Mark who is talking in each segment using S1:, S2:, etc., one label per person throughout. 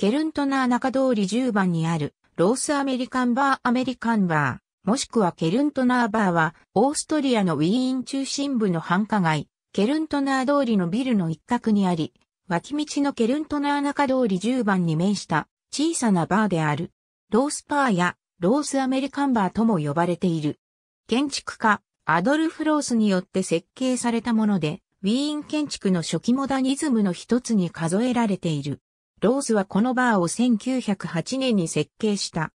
S1: ケル
S2: ントナー中通り10番にある、ロースアメリカンバーアメリカンバー、もしくはケルントナーバーは、オーストリアのウィーン中心部の繁華街、ケルントナー通りのビルの一角にあり、脇道のケルントナー中通り10番に面した小さなバーである。ロースパーやロースアメリカンバーとも呼ばれている。建築家、アドルフ・ロースによって設計されたもので、ウィーン建築の初期モダニズムの一つに数えられている。ロースはこのバーを1908年に設計した。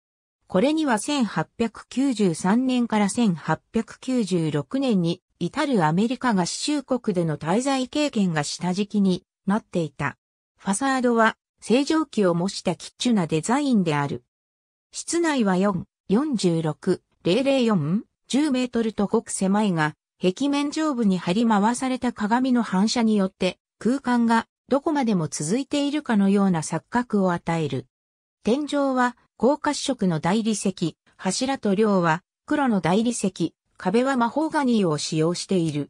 S2: これには1893年から1896年に至るアメリカ合衆国での滞在経験が下敷きになっていた。ファサードは正常期を模したキッチュなデザインである。室内は4、46、004、10メートルとごく狭いが、壁面上部に張り回された鏡の反射によって空間がどこまでも続いているかのような錯覚を与える。天井は、高褐色の大理石、柱と梁は、黒の大理石、壁は魔法ガニーを使用している。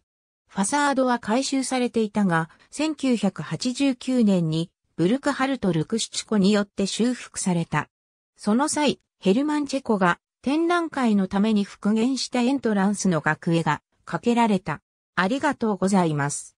S2: ファサードは回収されていたが、1989年に、ブルクハルト・ルクシチコによって修復された。その際、ヘルマン・チェコが展覧会のために復元したエントランスの額絵がかけられた。ありがとうございます。